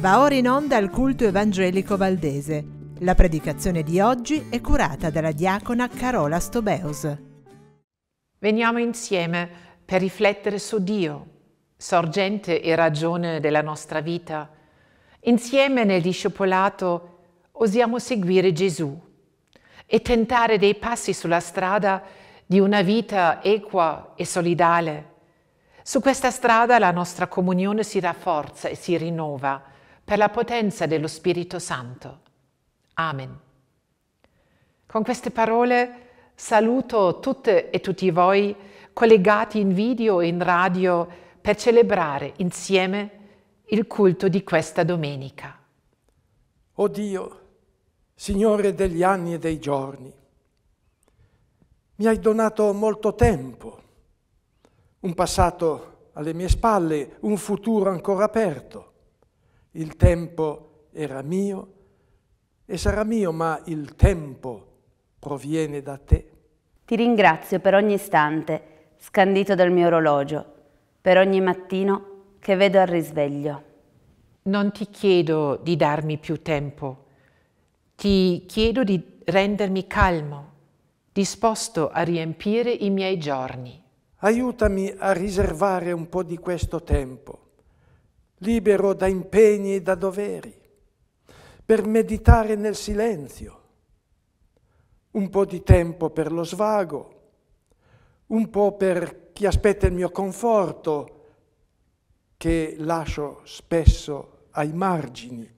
Va ora in onda il culto evangelico valdese. La predicazione di oggi è curata dalla diacona Carola Stobeus. Veniamo insieme per riflettere su Dio, sorgente e ragione della nostra vita. Insieme nel discepolato osiamo seguire Gesù e tentare dei passi sulla strada di una vita equa e solidale. Su questa strada la nostra comunione si rafforza e si rinnova per la potenza dello Spirito Santo. Amen. Con queste parole saluto tutte e tutti voi collegati in video e in radio per celebrare insieme il culto di questa domenica. O oh Dio, Signore degli anni e dei giorni, mi hai donato molto tempo, un passato alle mie spalle, un futuro ancora aperto. Il tempo era mio e sarà mio, ma il tempo proviene da te. Ti ringrazio per ogni istante, scandito dal mio orologio, per ogni mattino che vedo al risveglio. Non ti chiedo di darmi più tempo, ti chiedo di rendermi calmo, disposto a riempire i miei giorni. Aiutami a riservare un po' di questo tempo, libero da impegni e da doveri, per meditare nel silenzio, un po' di tempo per lo svago, un po' per chi aspetta il mio conforto, che lascio spesso ai margini.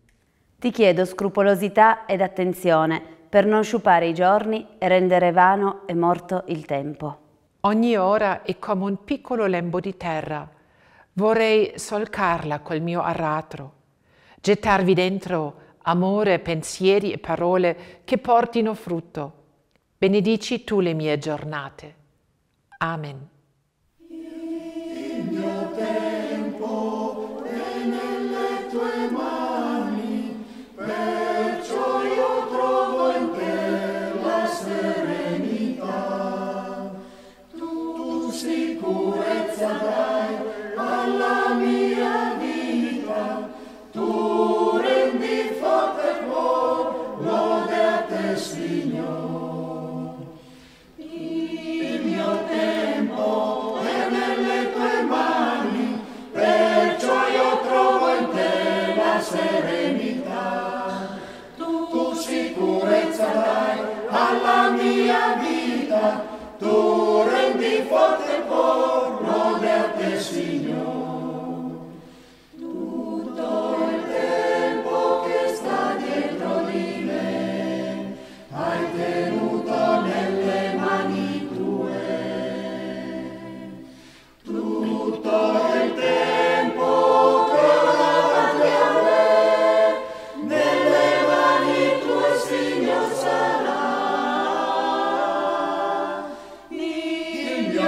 Ti chiedo scrupolosità ed attenzione per non sciupare i giorni e rendere vano e morto il tempo. Ogni ora è come un piccolo lembo di terra. Vorrei solcarla col mio aratro, gettarvi dentro amore, pensieri e parole che portino frutto. Benedici tu le mie giornate. Amen.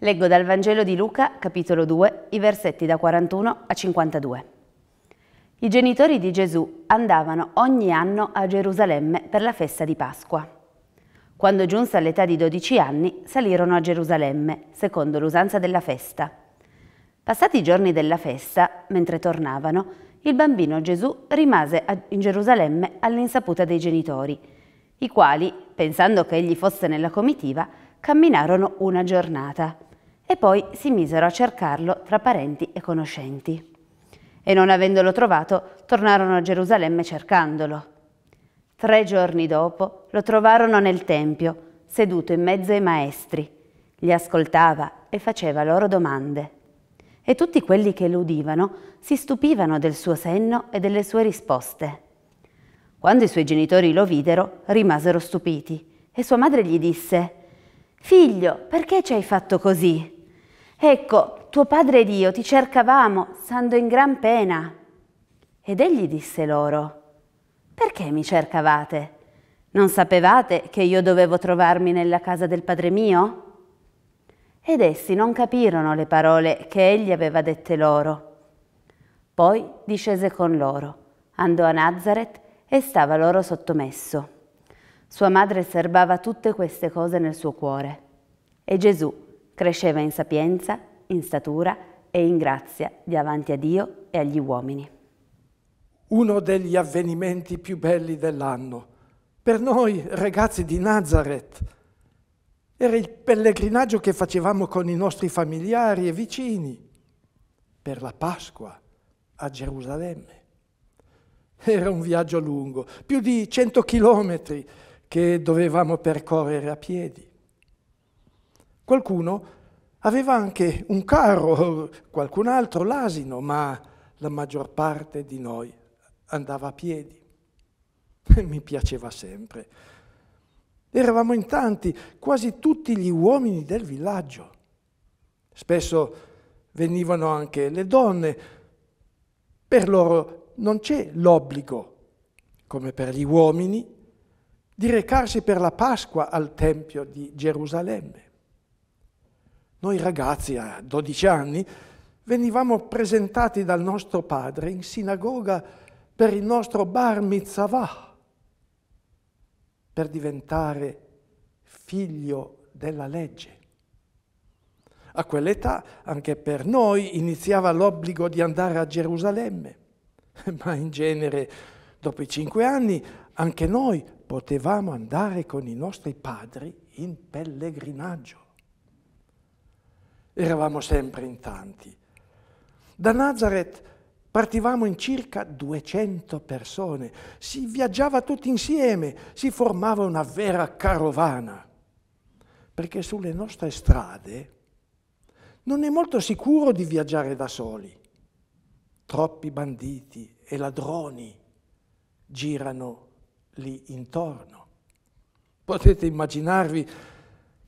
Leggo dal Vangelo di Luca, capitolo 2, i versetti da 41 a 52. I genitori di Gesù andavano ogni anno a Gerusalemme per la festa di Pasqua. Quando giunse all'età di 12 anni, salirono a Gerusalemme, secondo l'usanza della festa. Passati i giorni della festa, mentre tornavano, il bambino Gesù rimase in Gerusalemme all'insaputa dei genitori, i quali, pensando che egli fosse nella comitiva, camminarono una giornata e poi si misero a cercarlo tra parenti e conoscenti. E non avendolo trovato, tornarono a Gerusalemme cercandolo. Tre giorni dopo lo trovarono nel Tempio, seduto in mezzo ai maestri. Li ascoltava e faceva loro domande. E tutti quelli che lo udivano si stupivano del suo senno e delle sue risposte. Quando i suoi genitori lo videro, rimasero stupiti e sua madre gli disse Figlio, perché ci hai fatto così? Ecco, tuo padre ed io ti cercavamo, stando in gran pena. Ed egli disse loro, perché mi cercavate? Non sapevate che io dovevo trovarmi nella casa del padre mio? Ed essi non capirono le parole che egli aveva dette loro. Poi discese con loro, andò a Nazareth e stava loro sottomesso. Sua madre serbava tutte queste cose nel suo cuore. E Gesù Cresceva in sapienza, in statura e in grazia davanti a Dio e agli uomini. Uno degli avvenimenti più belli dell'anno, per noi ragazzi di Nazareth, era il pellegrinaggio che facevamo con i nostri familiari e vicini per la Pasqua a Gerusalemme. Era un viaggio lungo, più di 100 chilometri che dovevamo percorrere a piedi. Qualcuno aveva anche un carro, qualcun altro l'asino, ma la maggior parte di noi andava a piedi. Mi piaceva sempre. Eravamo in tanti, quasi tutti gli uomini del villaggio. Spesso venivano anche le donne. Per loro non c'è l'obbligo, come per gli uomini, di recarsi per la Pasqua al Tempio di Gerusalemme. Noi ragazzi a 12 anni venivamo presentati dal nostro padre in sinagoga per il nostro bar mitzvah, per diventare figlio della legge. A quell'età anche per noi iniziava l'obbligo di andare a Gerusalemme, ma in genere dopo i cinque anni anche noi potevamo andare con i nostri padri in pellegrinaggio eravamo sempre in tanti. Da Nazareth partivamo in circa 200 persone, si viaggiava tutti insieme, si formava una vera carovana, perché sulle nostre strade non è molto sicuro di viaggiare da soli. Troppi banditi e ladroni girano lì intorno. Potete immaginarvi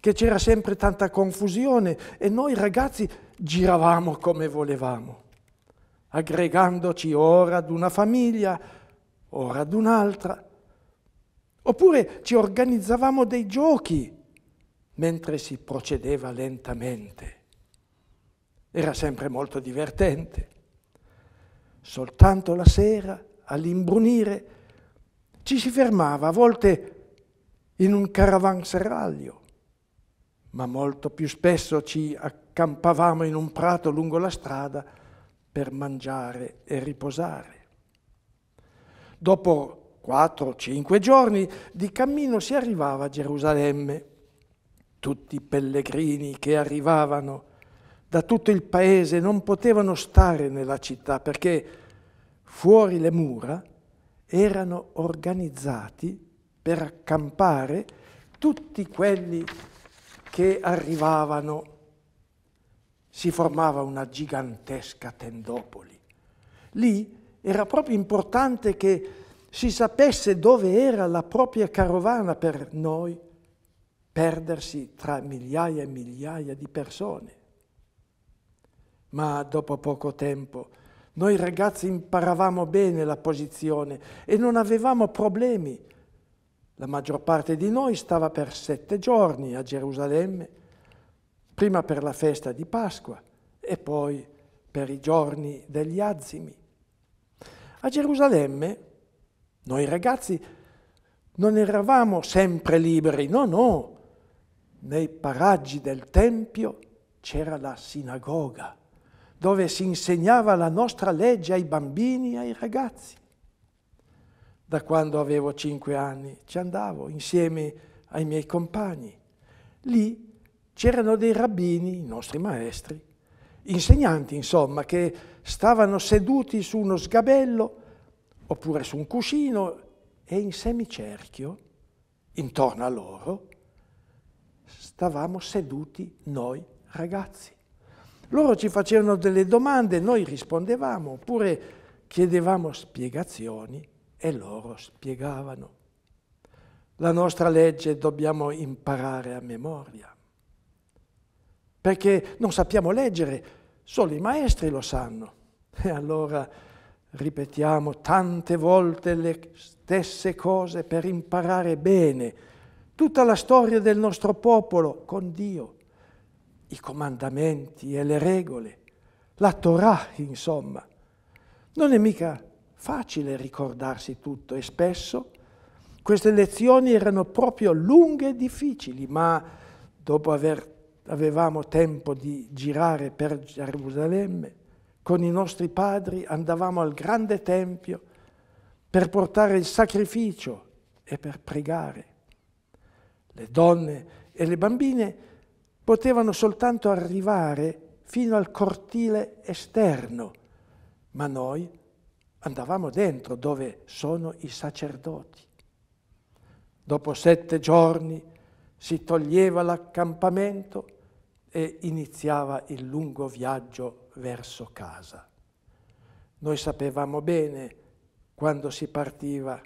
che c'era sempre tanta confusione e noi ragazzi giravamo come volevamo, aggregandoci ora ad una famiglia, ora ad un'altra. Oppure ci organizzavamo dei giochi mentre si procedeva lentamente. Era sempre molto divertente. Soltanto la sera, all'imbrunire, ci si fermava a volte in un caravanserraglio ma molto più spesso ci accampavamo in un prato lungo la strada per mangiare e riposare. Dopo quattro o cinque giorni di cammino si arrivava a Gerusalemme. Tutti i pellegrini che arrivavano da tutto il paese non potevano stare nella città perché fuori le mura erano organizzati per accampare tutti quelli che arrivavano si formava una gigantesca tendopoli. Lì era proprio importante che si sapesse dove era la propria carovana per noi perdersi tra migliaia e migliaia di persone. Ma dopo poco tempo noi ragazzi imparavamo bene la posizione e non avevamo problemi la maggior parte di noi stava per sette giorni a Gerusalemme, prima per la festa di Pasqua e poi per i giorni degli azimi. A Gerusalemme noi ragazzi non eravamo sempre liberi, no, no. Nei paraggi del Tempio c'era la sinagoga, dove si insegnava la nostra legge ai bambini e ai ragazzi da quando avevo cinque anni. Ci andavo insieme ai miei compagni. Lì c'erano dei rabbini, i nostri maestri, insegnanti insomma, che stavano seduti su uno sgabello oppure su un cuscino e in semicerchio, intorno a loro, stavamo seduti noi ragazzi. Loro ci facevano delle domande, noi rispondevamo oppure chiedevamo spiegazioni e loro spiegavano. La nostra legge dobbiamo imparare a memoria, perché non sappiamo leggere, solo i maestri lo sanno. E allora ripetiamo tante volte le stesse cose per imparare bene tutta la storia del nostro popolo con Dio, i comandamenti e le regole, la Torah, insomma. Non è mica facile ricordarsi tutto e spesso queste lezioni erano proprio lunghe e difficili, ma dopo aver, avevamo tempo di girare per Gerusalemme, con i nostri padri andavamo al grande tempio per portare il sacrificio e per pregare. Le donne e le bambine potevano soltanto arrivare fino al cortile esterno, ma noi andavamo dentro dove sono i sacerdoti. Dopo sette giorni si toglieva l'accampamento e iniziava il lungo viaggio verso casa. Noi sapevamo bene quando si partiva,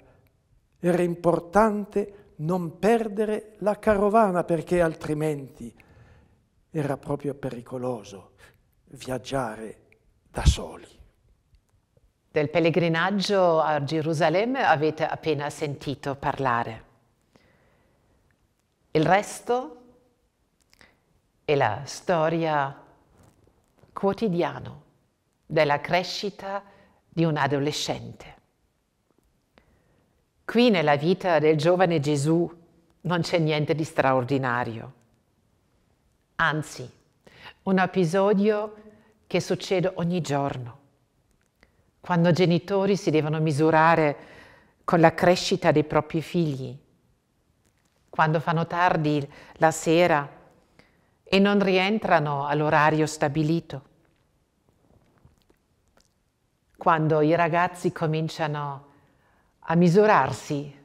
era importante non perdere la carovana perché altrimenti era proprio pericoloso viaggiare da soli. Del pellegrinaggio a Gerusalemme avete appena sentito parlare. Il resto è la storia quotidiana della crescita di un adolescente. Qui nella vita del giovane Gesù non c'è niente di straordinario. Anzi, un episodio che succede ogni giorno quando genitori si devono misurare con la crescita dei propri figli, quando fanno tardi la sera e non rientrano all'orario stabilito, quando i ragazzi cominciano a misurarsi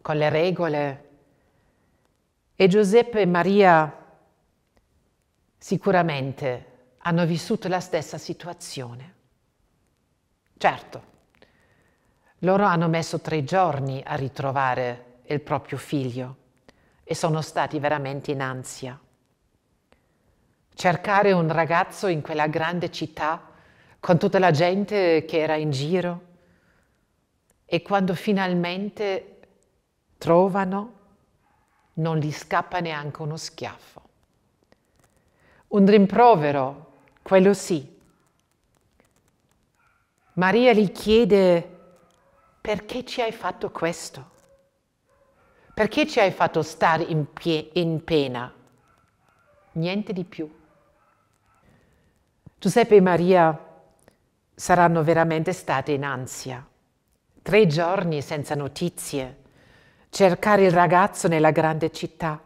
con le regole e Giuseppe e Maria sicuramente hanno vissuto la stessa situazione. Certo, loro hanno messo tre giorni a ritrovare il proprio figlio e sono stati veramente in ansia. Cercare un ragazzo in quella grande città con tutta la gente che era in giro e quando finalmente trovano non gli scappa neanche uno schiaffo. Un rimprovero, quello sì, Maria gli chiede, perché ci hai fatto questo? Perché ci hai fatto stare in, pie- in pena? Niente di più. Giuseppe e Maria saranno veramente state in ansia. Tre giorni senza notizie, cercare il ragazzo nella grande città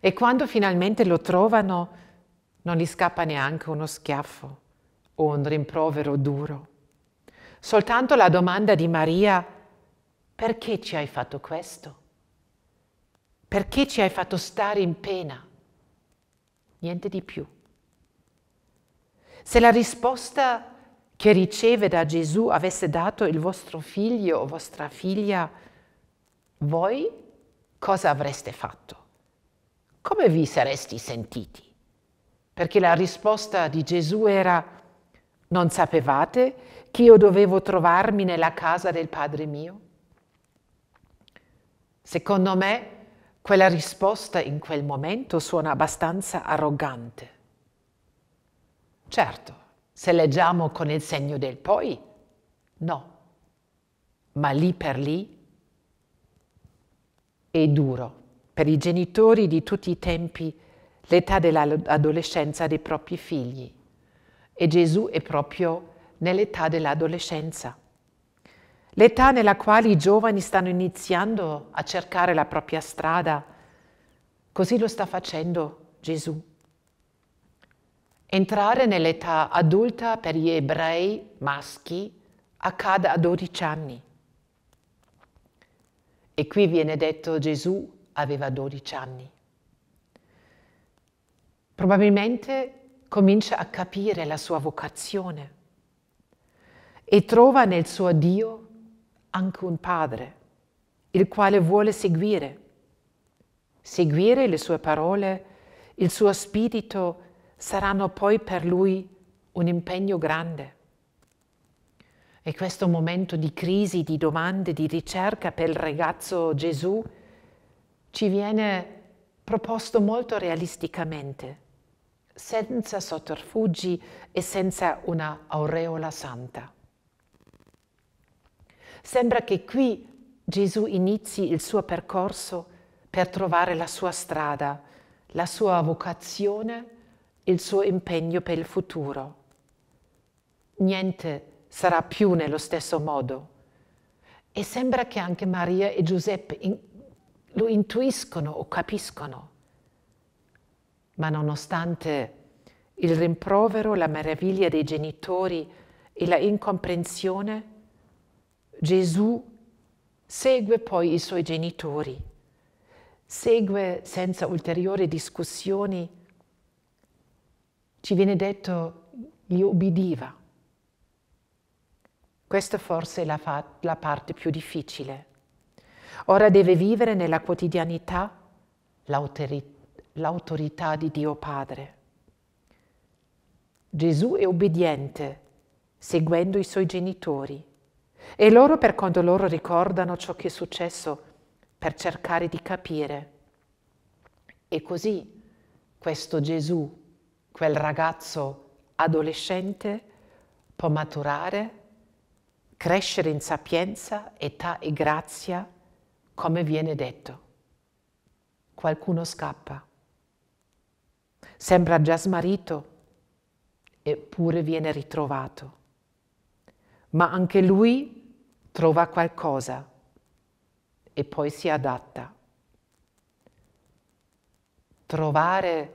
e quando finalmente lo trovano non gli scappa neanche uno schiaffo o un rimprovero duro. Soltanto la domanda di Maria, perché ci hai fatto questo? Perché ci hai fatto stare in pena? Niente di più. Se la risposta che riceve da Gesù avesse dato il vostro figlio o vostra figlia, voi cosa avreste fatto? Come vi sareste sentiti? Perché la risposta di Gesù era, non sapevate che io dovevo trovarmi nella casa del Padre mio? Secondo me quella risposta in quel momento suona abbastanza arrogante. Certo, se leggiamo con il segno del poi, no, ma lì per lì è duro. Per i genitori di tutti i tempi l'età dell'adolescenza dei propri figli. E Gesù è proprio nell'età dell'adolescenza, l'età nella quale i giovani stanno iniziando a cercare la propria strada. Così lo sta facendo Gesù. Entrare nell'età adulta per gli ebrei maschi accade a 12 anni. E qui viene detto Gesù aveva 12 anni. Probabilmente comincia a capire la sua vocazione e trova nel suo Dio anche un padre, il quale vuole seguire, seguire le sue parole, il suo spirito saranno poi per lui un impegno grande. E questo momento di crisi, di domande, di ricerca per il ragazzo Gesù ci viene proposto molto realisticamente, senza sotterfugi e senza una aureola santa. Sembra che qui Gesù inizi il suo percorso per trovare la sua strada, la sua vocazione, il suo impegno per il futuro. Niente sarà più nello stesso modo. E sembra che anche Maria e Giuseppe in, lo intuiscono o capiscono. Ma nonostante il rimprovero, la meraviglia dei genitori e la incomprensione, Gesù segue poi i suoi genitori, segue senza ulteriori discussioni, ci viene detto, gli obbediva. Questa forse è la, la parte più difficile. Ora deve vivere nella quotidianità l'autorità, l'autorità di Dio Padre. Gesù è obbediente, seguendo i suoi genitori e loro per conto loro ricordano ciò che è successo per cercare di capire. E così questo Gesù, quel ragazzo adolescente, può maturare, crescere in sapienza, età e grazia, come viene detto. Qualcuno scappa, sembra già smarrito, eppure viene ritrovato ma anche lui trova qualcosa e poi si adatta. Trovare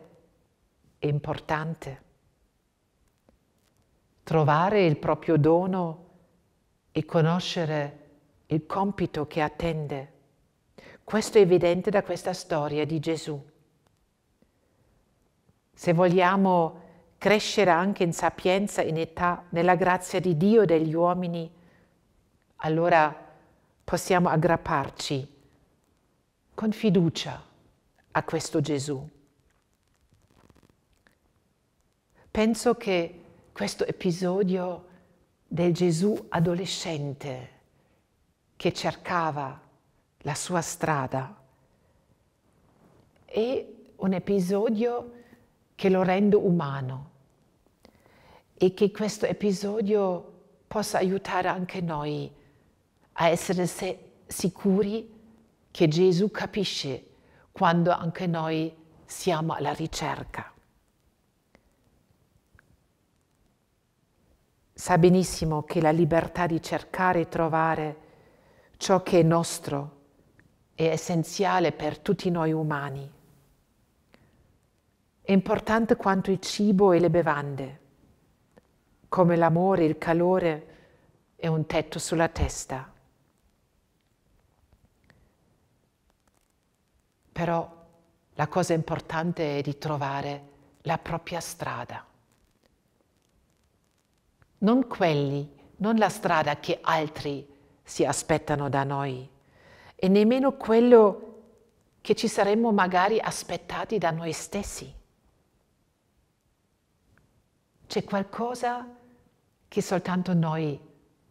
è importante. Trovare il proprio dono e conoscere il compito che attende. Questo è evidente da questa storia di Gesù. Se vogliamo crescere anche in sapienza, in età, nella grazia di Dio e degli uomini, allora possiamo aggrapparci con fiducia a questo Gesù. Penso che questo episodio del Gesù adolescente che cercava la sua strada è un episodio che che lo rende umano e che questo episodio possa aiutare anche noi a essere sicuri che Gesù capisce quando anche noi siamo alla ricerca. Sa benissimo che la libertà di cercare e trovare ciò che è nostro è essenziale per tutti noi umani è importante quanto il cibo e le bevande, come l'amore, il calore e un tetto sulla testa. Però la cosa importante è di trovare la propria strada. Non quelli, non la strada che altri si aspettano da noi e nemmeno quello che ci saremmo magari aspettati da noi stessi c'è qualcosa che soltanto noi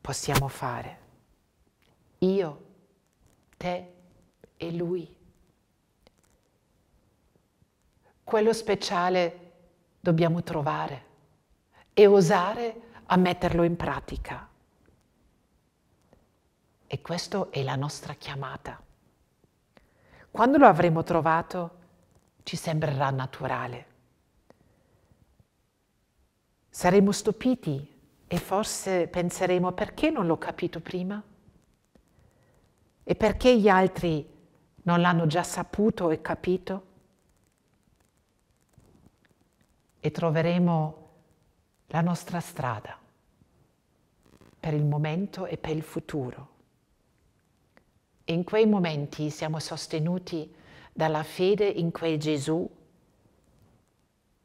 possiamo fare. Io, te e lui. Quello speciale dobbiamo trovare e osare a metterlo in pratica. E questa è la nostra chiamata. Quando lo avremo trovato, ci sembrerà naturale. Saremo stupiti e forse penseremo perché non l'ho capito prima? E perché gli altri non l'hanno già saputo e capito? E troveremo la nostra strada per il momento e per il futuro. E in quei momenti siamo sostenuti dalla fede in quel Gesù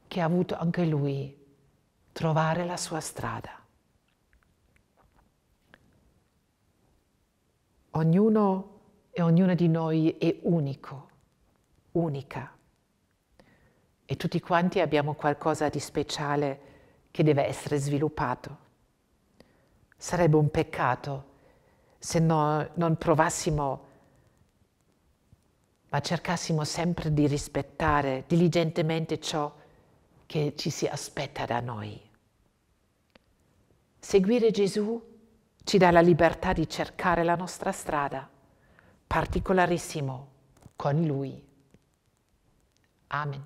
che ha avuto anche lui trovare la sua strada. Ognuno e ognuna di noi è unico, unica. E tutti quanti abbiamo qualcosa di speciale che deve essere sviluppato. Sarebbe un peccato se no, non provassimo, ma cercassimo sempre di rispettare diligentemente ciò che che ci si aspetta da noi. Seguire Gesù ci dà la libertà di cercare la nostra strada, particolarissimo, con Lui. Amen.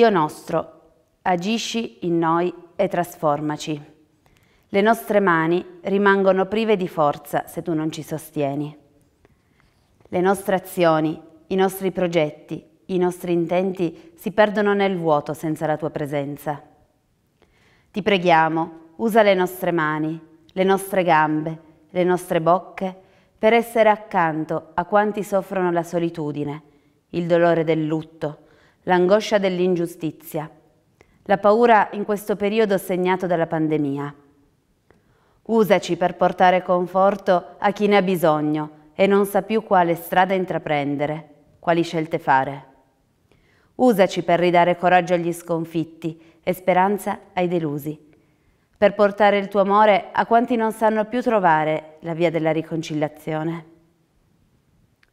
Dio nostro, agisci in noi e trasformaci. Le nostre mani rimangono prive di forza se tu non ci sostieni. Le nostre azioni, i nostri progetti, i nostri intenti si perdono nel vuoto senza la tua presenza. Ti preghiamo, usa le nostre mani, le nostre gambe, le nostre bocche per essere accanto a quanti soffrono la solitudine, il dolore del lutto, l'angoscia dell'ingiustizia, la paura in questo periodo segnato dalla pandemia. Usaci per portare conforto a chi ne ha bisogno e non sa più quale strada intraprendere, quali scelte fare. Usaci per ridare coraggio agli sconfitti e speranza ai delusi, per portare il tuo amore a quanti non sanno più trovare la via della riconciliazione.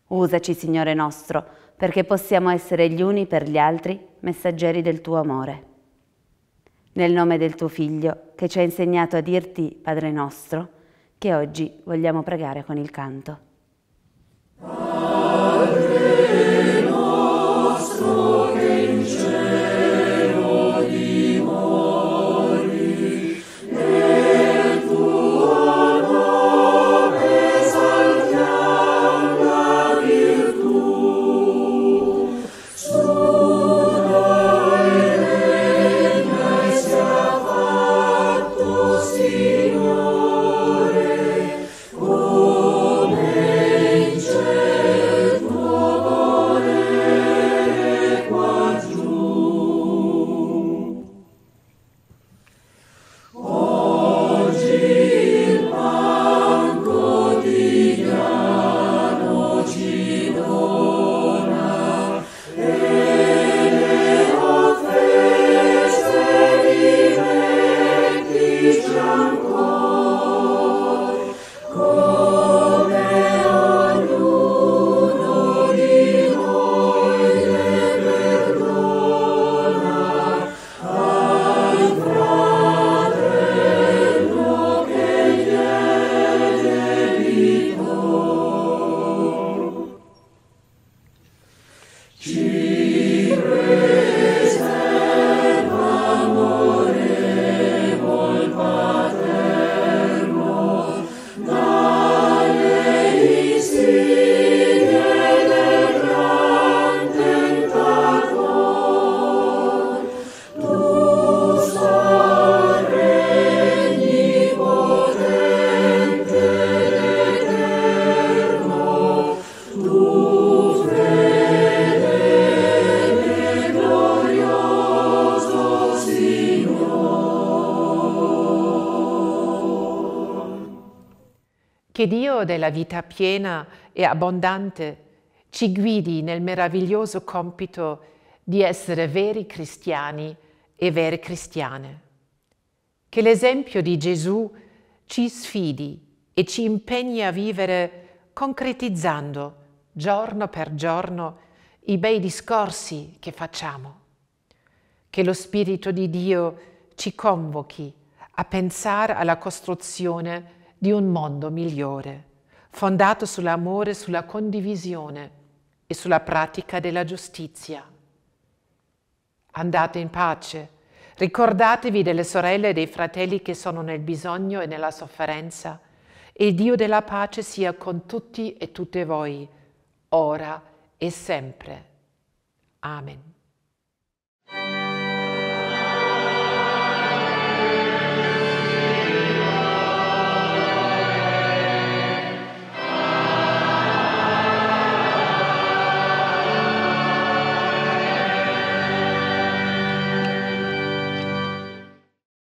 Usaci, Signore nostro, perché possiamo essere gli uni per gli altri messaggeri del tuo amore. Nel nome del tuo Figlio, che ci ha insegnato a dirti, Padre nostro, che oggi vogliamo pregare con il canto. Dio della vita piena e abbondante ci guidi nel meraviglioso compito di essere veri cristiani e vere cristiane. Che l'esempio di Gesù ci sfidi e ci impegni a vivere concretizzando giorno per giorno i bei discorsi che facciamo. Che lo Spirito di Dio ci convochi a pensare alla costruzione di un mondo migliore, fondato sull'amore, sulla condivisione e sulla pratica della giustizia. Andate in pace, ricordatevi delle sorelle e dei fratelli che sono nel bisogno e nella sofferenza, e il Dio della pace sia con tutti e tutte voi, ora e sempre. Amen.